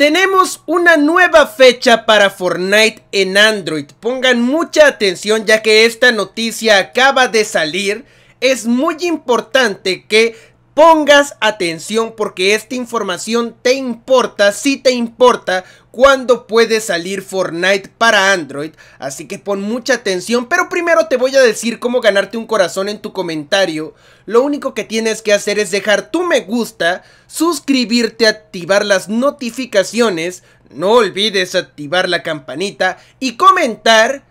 Tenemos una nueva fecha para Fortnite en Android. Pongan mucha atención ya que esta noticia acaba de salir. Es muy importante que Pongas atención porque esta información te importa, si te importa, cuándo puede salir Fortnite para Android. Así que pon mucha atención, pero primero te voy a decir cómo ganarte un corazón en tu comentario. Lo único que tienes que hacer es dejar tu me gusta, suscribirte, activar las notificaciones, no olvides activar la campanita y comentar,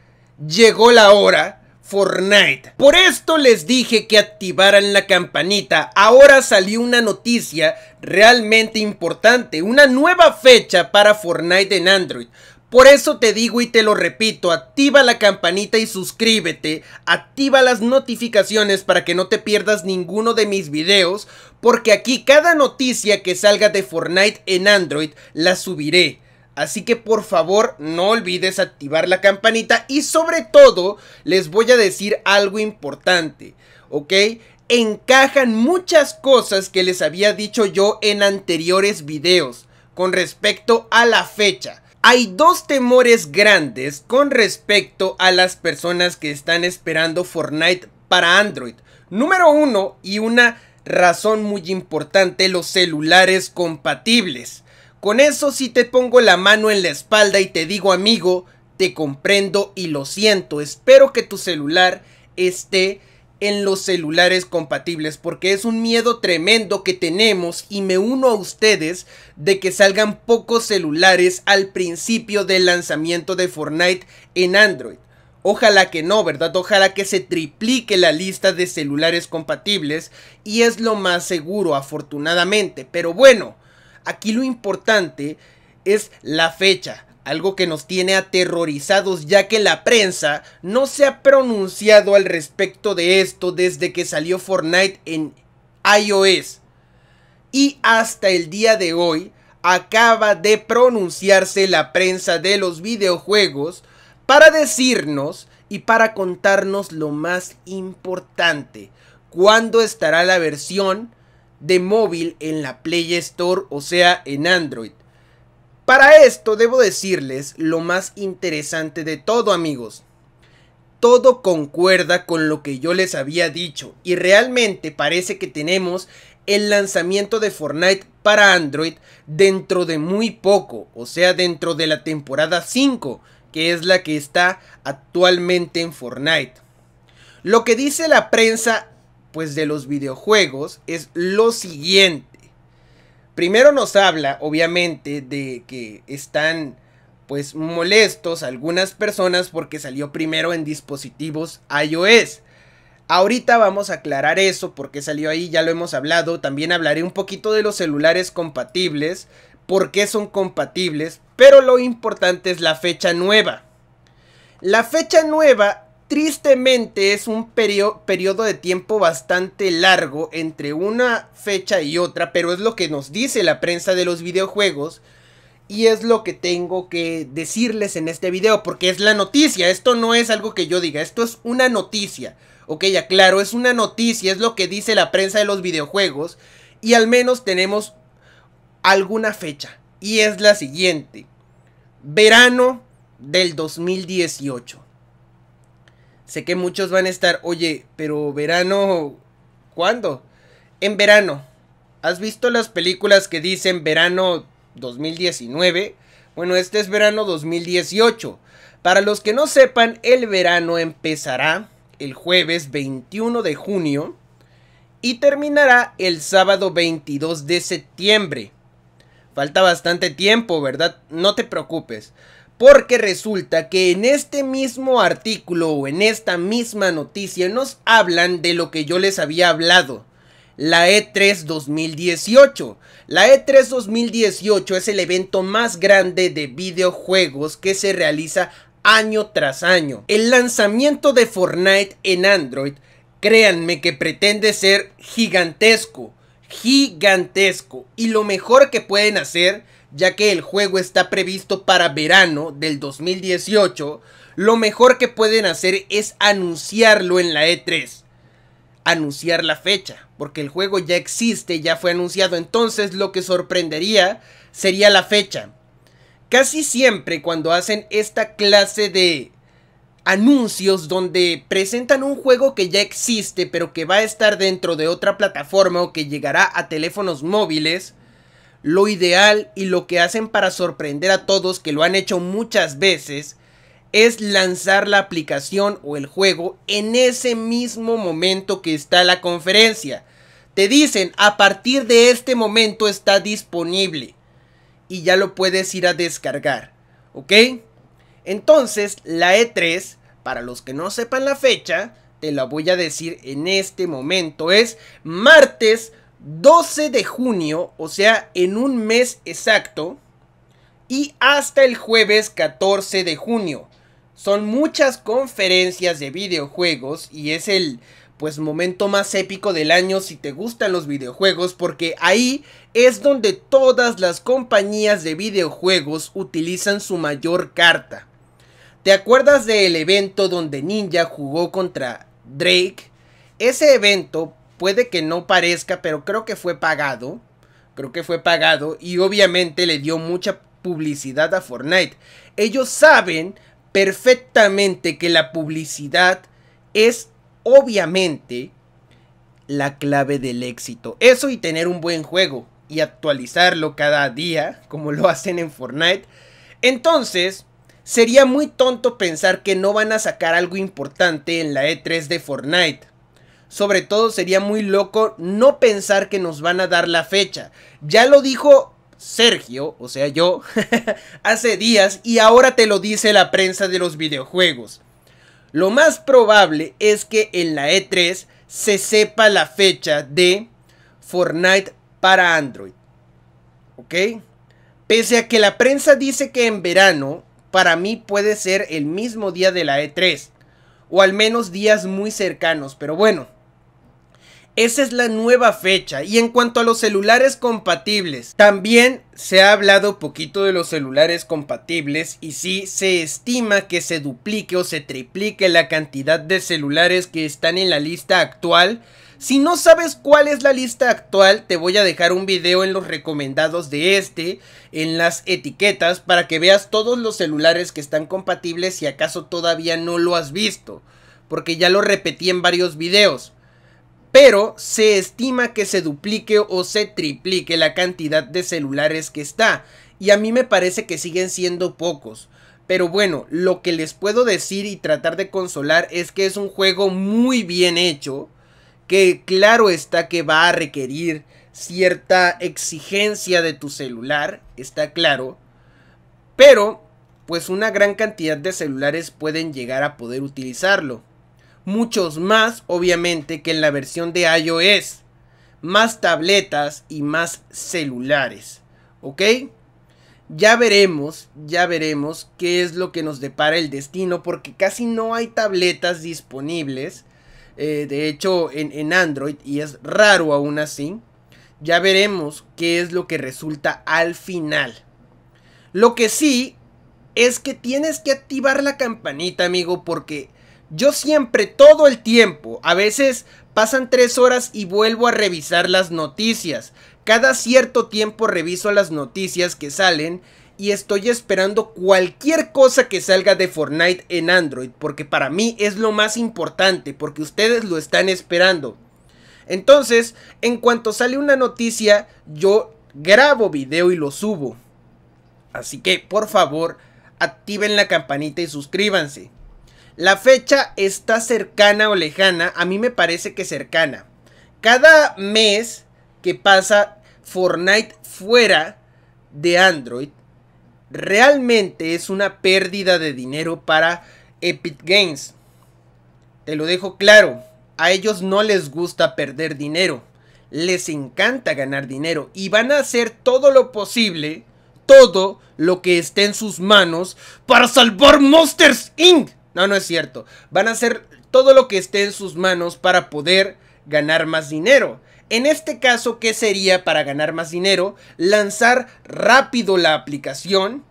llegó la hora Fortnite. Por esto les dije que activaran la campanita. Ahora salió una noticia realmente importante, una nueva fecha para Fortnite en Android. Por eso te digo y te lo repito, activa la campanita y suscríbete, activa las notificaciones para que no te pierdas ninguno de mis videos, porque aquí cada noticia que salga de Fortnite en Android la subiré. Así que por favor no olvides activar la campanita y sobre todo les voy a decir algo importante, ¿ok? Encajan muchas cosas que les había dicho yo en anteriores videos con respecto a la fecha. Hay dos temores grandes con respecto a las personas que están esperando Fortnite para Android. Número uno y una razón muy importante, los celulares compatibles. Con eso sí te pongo la mano en la espalda y te digo amigo, te comprendo y lo siento, espero que tu celular esté en los celulares compatibles porque es un miedo tremendo que tenemos y me uno a ustedes de que salgan pocos celulares al principio del lanzamiento de Fortnite en Android. Ojalá que no, ¿verdad? Ojalá que se triplique la lista de celulares compatibles y es lo más seguro afortunadamente, pero bueno, Aquí lo importante es la fecha, algo que nos tiene aterrorizados ya que la prensa no se ha pronunciado al respecto de esto desde que salió Fortnite en iOS. Y hasta el día de hoy acaba de pronunciarse la prensa de los videojuegos para decirnos y para contarnos lo más importante, cuándo estará la versión de móvil en la Play Store, o sea, en Android. Para esto debo decirles lo más interesante de todo amigos. Todo concuerda con lo que yo les había dicho y realmente parece que tenemos el lanzamiento de Fortnite para Android dentro de muy poco, o sea, dentro de la temporada 5, que es la que está actualmente en Fortnite. Lo que dice la prensa pues de los videojuegos es lo siguiente. Primero nos habla, obviamente, de que están pues molestos algunas personas porque salió primero en dispositivos iOS. Ahorita vamos a aclarar eso porque salió ahí, ya lo hemos hablado. También hablaré un poquito de los celulares compatibles, por qué son compatibles, pero lo importante es la fecha nueva. La fecha nueva Tristemente es un periodo de tiempo bastante largo entre una fecha y otra, pero es lo que nos dice la prensa de los videojuegos y es lo que tengo que decirles en este video, porque es la noticia, esto no es algo que yo diga, esto es una noticia. Ok, ya claro, es una noticia, es lo que dice la prensa de los videojuegos y al menos tenemos alguna fecha y es la siguiente, verano del 2018. Sé que muchos van a estar, oye, pero verano, ¿cuándo? En verano. ¿Has visto las películas que dicen verano 2019? Bueno, este es verano 2018. Para los que no sepan, el verano empezará el jueves 21 de junio y terminará el sábado 22 de septiembre. Falta bastante tiempo, ¿verdad? No te preocupes. Porque resulta que en este mismo artículo o en esta misma noticia nos hablan de lo que yo les había hablado. La E3 2018. La E3 2018 es el evento más grande de videojuegos que se realiza año tras año. El lanzamiento de Fortnite en Android, créanme que pretende ser gigantesco, gigantesco. Y lo mejor que pueden hacer ya que el juego está previsto para verano del 2018, lo mejor que pueden hacer es anunciarlo en la E3. Anunciar la fecha, porque el juego ya existe, ya fue anunciado, entonces lo que sorprendería sería la fecha. Casi siempre cuando hacen esta clase de anuncios donde presentan un juego que ya existe pero que va a estar dentro de otra plataforma o que llegará a teléfonos móviles, lo ideal y lo que hacen para sorprender a todos, que lo han hecho muchas veces, es lanzar la aplicación o el juego en ese mismo momento que está la conferencia. Te dicen, a partir de este momento está disponible y ya lo puedes ir a descargar, ¿ok? Entonces, la E3, para los que no sepan la fecha, te la voy a decir en este momento, es martes 12 de junio, o sea, en un mes exacto, y hasta el jueves 14 de junio. Son muchas conferencias de videojuegos y es el pues momento más épico del año si te gustan los videojuegos porque ahí es donde todas las compañías de videojuegos utilizan su mayor carta. ¿Te acuerdas del evento donde Ninja jugó contra Drake? Ese evento puede que no parezca, pero creo que fue pagado. Creo que fue pagado y obviamente le dio mucha publicidad a Fortnite. Ellos saben perfectamente que la publicidad es obviamente la clave del éxito. Eso y tener un buen juego y actualizarlo cada día, como lo hacen en Fortnite. Entonces, sería muy tonto pensar que no van a sacar algo importante en la E3 de Fortnite. Sobre todo sería muy loco no pensar que nos van a dar la fecha. Ya lo dijo Sergio, o sea yo, hace días y ahora te lo dice la prensa de los videojuegos. Lo más probable es que en la E3 se sepa la fecha de Fortnite para Android. ¿Ok? Pese a que la prensa dice que en verano, para mí puede ser el mismo día de la E3. O al menos días muy cercanos, pero bueno. Esa es la nueva fecha. Y en cuanto a los celulares compatibles, también se ha hablado poquito de los celulares compatibles y sí se estima que se duplique o se triplique la cantidad de celulares que están en la lista actual. Si no sabes cuál es la lista actual, te voy a dejar un video en los recomendados de este, en las etiquetas, para que veas todos los celulares que están compatibles si acaso todavía no lo has visto, porque ya lo repetí en varios videos pero se estima que se duplique o se triplique la cantidad de celulares que está, y a mí me parece que siguen siendo pocos. Pero bueno, lo que les puedo decir y tratar de consolar es que es un juego muy bien hecho, que claro está que va a requerir cierta exigencia de tu celular, está claro, pero pues una gran cantidad de celulares pueden llegar a poder utilizarlo muchos más obviamente que en la versión de iOS, más tabletas y más celulares, ¿ok? Ya veremos, ya veremos qué es lo que nos depara el destino porque casi no hay tabletas disponibles, eh, de hecho en, en Android y es raro aún así. Ya veremos qué es lo que resulta al final. Lo que sí es que tienes que activar la campanita, amigo, porque yo siempre, todo el tiempo, a veces pasan tres horas y vuelvo a revisar las noticias. Cada cierto tiempo reviso las noticias que salen y estoy esperando cualquier cosa que salga de Fortnite en Android, porque para mí es lo más importante, porque ustedes lo están esperando. Entonces, en cuanto sale una noticia, yo grabo video y lo subo. Así que, por favor, activen la campanita y suscríbanse. La fecha está cercana o lejana, a mí me parece que cercana. Cada mes que pasa Fortnite fuera de Android, realmente es una pérdida de dinero para Epic Games. Te lo dejo claro, a ellos no les gusta perder dinero, les encanta ganar dinero y van a hacer todo lo posible, todo lo que esté en sus manos para salvar Monsters Inc. No, no es cierto. Van a hacer todo lo que esté en sus manos para poder ganar más dinero. En este caso, ¿qué sería para ganar más dinero? Lanzar rápido la aplicación,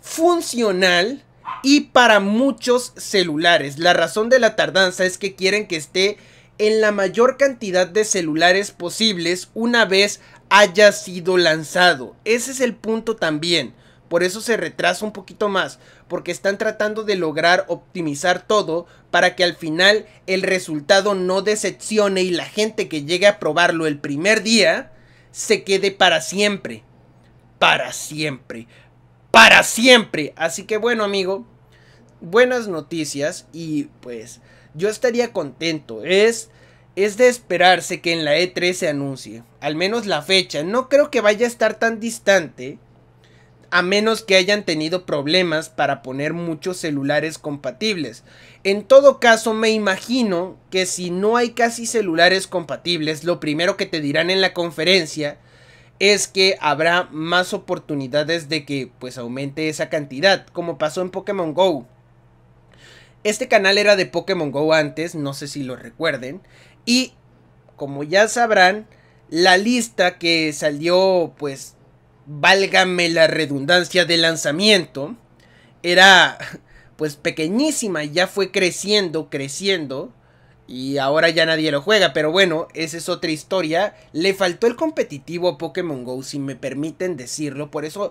funcional y para muchos celulares. La razón de la tardanza es que quieren que esté en la mayor cantidad de celulares posibles una vez haya sido lanzado. Ese es el punto también. Por eso se retrasa un poquito más, porque están tratando de lograr optimizar todo para que al final el resultado no decepcione y la gente que llegue a probarlo el primer día se quede para siempre. Para siempre. Para siempre. Así que bueno, amigo, buenas noticias y pues yo estaría contento. Es es de esperarse que en la E3 se anuncie, al menos la fecha. No creo que vaya a estar tan distante a menos que hayan tenido problemas para poner muchos celulares compatibles. En todo caso, me imagino que si no hay casi celulares compatibles, lo primero que te dirán en la conferencia es que habrá más oportunidades de que pues aumente esa cantidad, como pasó en Pokémon Go. Este canal era de Pokémon Go antes, no sé si lo recuerden, y como ya sabrán, la lista que salió pues válgame la redundancia de lanzamiento, era pues pequeñísima, y ya fue creciendo, creciendo, y ahora ya nadie lo juega, pero bueno, esa es otra historia. Le faltó el competitivo a Pokémon Go, si me permiten decirlo, por eso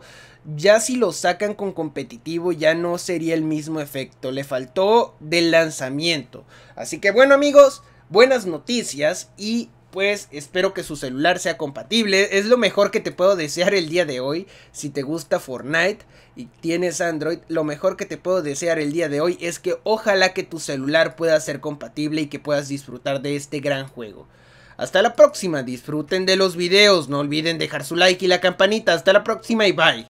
ya si lo sacan con competitivo ya no sería el mismo efecto, le faltó del lanzamiento. Así que bueno amigos, buenas noticias y pues espero que su celular sea compatible. Es lo mejor que te puedo desear el día de hoy. Si te gusta Fortnite y tienes Android, lo mejor que te puedo desear el día de hoy es que ojalá que tu celular pueda ser compatible y que puedas disfrutar de este gran juego. Hasta la próxima, disfruten de los videos, no olviden dejar su like y la campanita. Hasta la próxima y bye.